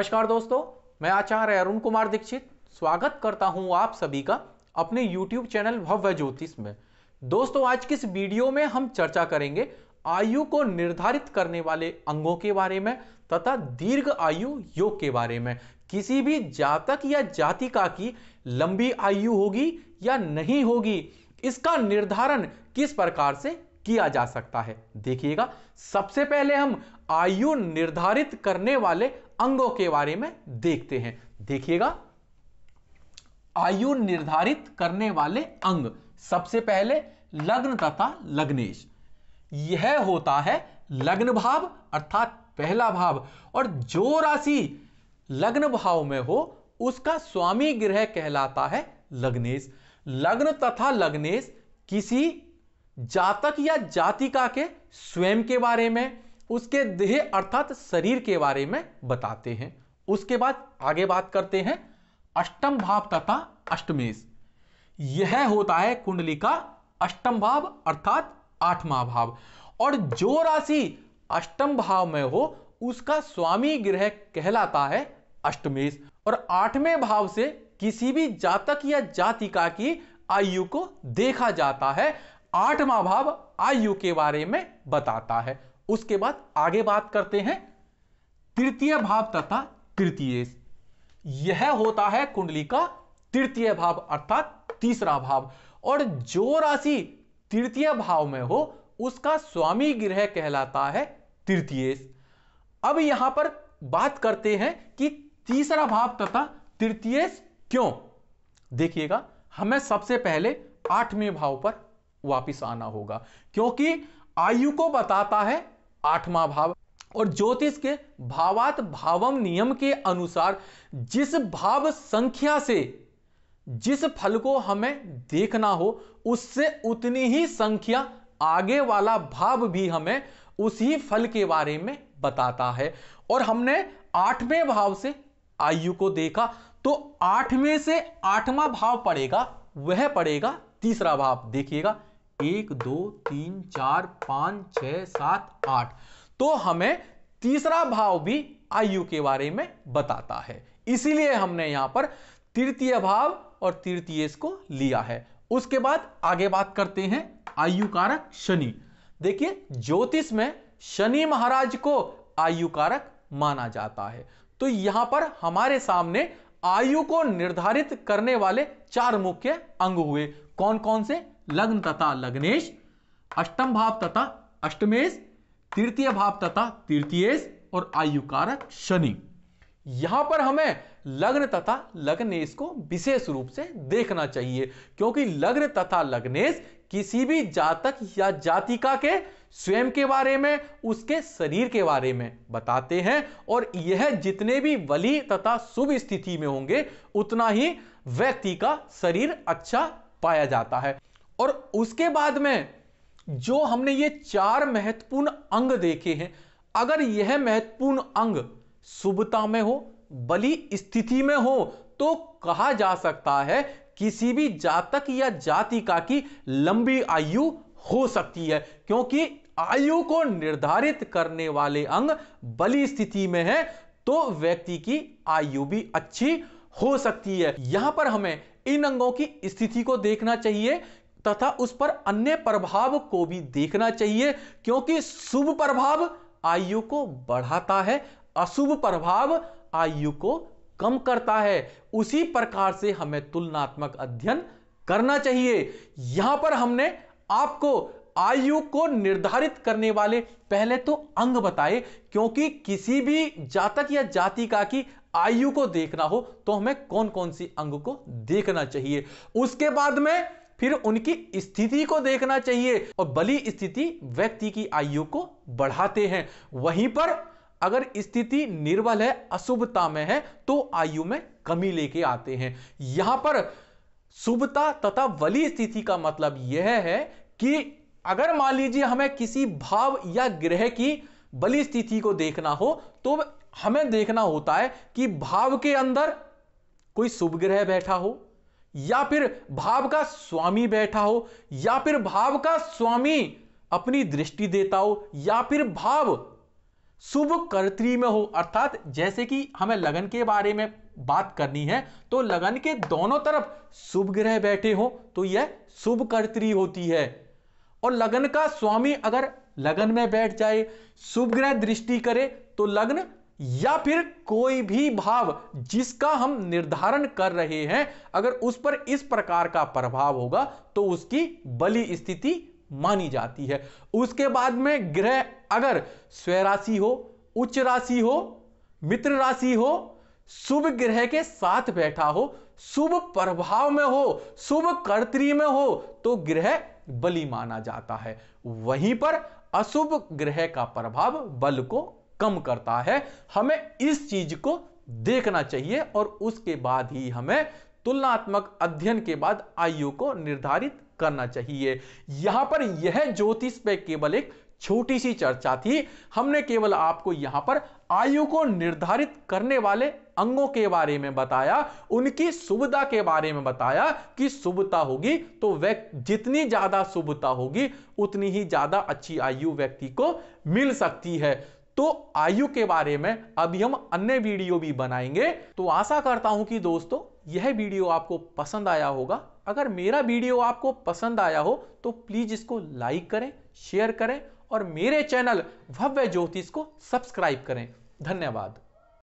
नमस्कार दोस्तों मैं आचार्य अरुण कुमार दीक्षित स्वागत करता हूं आप सभी का अपने YouTube चैनल भव्य ज्योतिष में दोस्तों आज की इस वीडियो में हम चर्चा करेंगे आयु को निर्धारित करने वाले अंगों के बारे में तथा दीर्घ आयु योग के बारे में किसी भी जातक या जातिका की लंबी आयु होगी या नहीं होगी इसका निर्धारण किस प्रकार से किया जा सकता है देखिएगा सबसे पहले हम आयु निर्धारित करने वाले अंगों के बारे में देखते हैं देखिएगा आयु निर्धारित करने वाले अंग सबसे पहले लग्न तथा लग्नेश यह होता है लग्न भाव अर्थात पहला भाव और जो राशि लग्न भाव में हो उसका स्वामी ग्रह कहलाता है लग्नेश लग्न तथा लग्नेश किसी जातक या जातिका के स्वयं के बारे में उसके देह अर्थात शरीर के बारे में बताते हैं उसके बाद आगे बात करते हैं अष्टम भाव तथा अष्टमेश यह होता है कुंडली का अष्टम भाव अर्थात आठवां भाव और जो राशि अष्टम भाव में हो उसका स्वामी ग्रह कहलाता है अष्टमेश और आठवें भाव से किसी भी जातक या जातिका की आयु को देखा जाता है आठवां भाव आयु के बारे में बताता है उसके बाद आगे बात करते हैं तृतीय भाव तथा तृतीय यह होता है कुंडली का तृतीय भाव अर्थात तीसरा भाव और जो राशि तृतीय भाव में हो उसका स्वामी ग्रह कहलाता है तृतीय अब यहां पर बात करते हैं कि तीसरा भाव तथा तृतीय क्यों देखिएगा हमें सबसे पहले आठवें भाव पर वापिस आना होगा क्योंकि आयु को बताता है आठवां भाव और ज्योतिष के भावात भावम नियम के अनुसार जिस भाव संख्या से जिस फल को हमें देखना हो उससे उतनी ही संख्या आगे वाला भाव भी हमें उसी फल के बारे में बताता है और हमने आठवें भाव से आयु को देखा तो आठवें से आठवां भाव पड़ेगा वह पड़ेगा तीसरा भाव देखिएगा एक दो तीन चार पांच छ सात आठ तो हमें तीसरा भाव भी आयु के बारे में बताता है इसीलिए हमने यहां पर तृतीय भाव और तृतीय को लिया है उसके बाद आगे बात करते हैं आयु कारक शनि देखिए ज्योतिष में शनि महाराज को आयु कारक माना जाता है तो यहां पर हमारे सामने आयु को निर्धारित करने वाले चार मुख्य अंग हुए कौन कौन से लग्न तथा लग्नेश अष्टम भाव तथा अष्टमेश तृतीय भाव तथा तृतीयेश और आयु कारक शनि यहां पर हमें लग्न तथा लग्नेश को विशेष रूप से देखना चाहिए क्योंकि लग्न तथा लग्नेश किसी भी जातक या जातिका के स्वयं के बारे में उसके शरीर के बारे में बताते हैं और यह जितने भी वली तथा शुभ स्थिति में होंगे उतना ही व्यक्ति का शरीर अच्छा पाया जाता है और उसके बाद में जो हमने ये चार महत्वपूर्ण अंग देखे हैं अगर यह महत्वपूर्ण अंग शुभता में हो बलि स्थिति में हो तो कहा जा सकता है किसी भी जातक या जातिका की लंबी आयु हो सकती है क्योंकि आयु को निर्धारित करने वाले अंग बलि स्थिति में है तो व्यक्ति की आयु भी अच्छी हो सकती है यहां पर हमें इन अंगों की स्थिति को देखना चाहिए तथा उस पर अन्य प्रभाव को भी देखना चाहिए क्योंकि शुभ प्रभाव आयु को बढ़ाता है अशुभ प्रभाव आयु को कम करता है उसी प्रकार से हमें तुलनात्मक अध्ययन करना चाहिए यहां पर हमने आपको आयु को निर्धारित करने वाले पहले तो अंग बताए क्योंकि किसी भी जातक या जाति का की आयु को देखना हो तो हमें कौन कौन सी अंग को देखना चाहिए उसके बाद में फिर उनकी स्थिति को देखना चाहिए और बलि स्थिति व्यक्ति की आयु को बढ़ाते हैं वहीं पर अगर स्थिति निर्बल है अशुभता में है तो आयु में कमी लेके आते हैं यहां पर शुभता तथा वली स्थिति का मतलब यह है कि अगर मान लीजिए हमें किसी भाव या ग्रह की बलि स्थिति को देखना हो तो हमें देखना होता है कि भाव के अंदर कोई शुभ ग्रह बैठा हो या फिर भाव का स्वामी बैठा हो या फिर भाव का स्वामी अपनी दृष्टि देता हो या फिर भाव शुभ कर्त्री में हो अर्थात जैसे कि हमें लगन के बारे में बात करनी है तो लगन के दोनों तरफ शुभ ग्रह बैठे हो तो यह शुभ कर्त्री होती है और लगन का स्वामी अगर लगन में बैठ जाए शुभ ग्रह दृष्टि करे तो लग्न या फिर कोई भी भाव जिसका हम निर्धारण कर रहे हैं अगर उस पर इस प्रकार का प्रभाव होगा तो उसकी बलि स्थिति मानी जाती है उसके बाद में ग्रह अगर स्वराशि हो उच्च राशि हो मित्र राशि हो शुभ ग्रह के साथ बैठा हो शुभ प्रभाव में हो शुभ कर्तरी में हो तो ग्रह बलि माना जाता है वहीं पर अशुभ ग्रह का प्रभाव बल को कम करता है हमें इस चीज को देखना चाहिए और उसके बाद ही हमें तुलनात्मक अध्ययन के बाद आयु को निर्धारित करना चाहिए यहां पर यह ज्योतिष पे केवल एक छोटी सी चर्चा थी हमने केवल आपको यहां पर आयु को निर्धारित करने वाले अंगों के बारे में बताया उनकी सुविधा के बारे में बताया कि शुभता होगी तो व्यक्ति जितनी ज्यादा शुभता होगी उतनी ही ज्यादा अच्छी आयु व्यक्ति को मिल सकती है तो आयु के बारे में अभी हम अन्य वीडियो भी बनाएंगे तो आशा करता हूं कि दोस्तों यह वीडियो आपको पसंद आया होगा अगर मेरा वीडियो आपको पसंद आया हो तो प्लीज इसको लाइक करें शेयर करें और मेरे चैनल भव्य ज्योतिष को सब्सक्राइब करें धन्यवाद